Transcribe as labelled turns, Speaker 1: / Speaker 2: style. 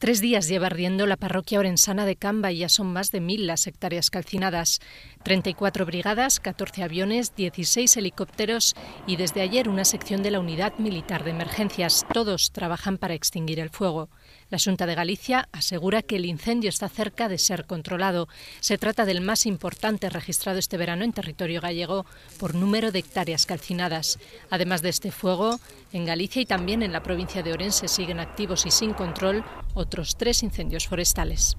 Speaker 1: Tres días lleva ardiendo la parroquia orensana de Camba y ya son más de mil las hectáreas calcinadas. 34 brigadas, 14 aviones, 16 helicópteros y desde ayer una sección de la Unidad Militar de Emergencias. Todos trabajan para extinguir el fuego. La Junta de Galicia asegura que el incendio está cerca de ser controlado. Se trata del más importante registrado este verano en territorio gallego por número de hectáreas calcinadas. Además de este fuego, en Galicia y también en la provincia de Orense siguen activos y sin control otros tres incendios forestales.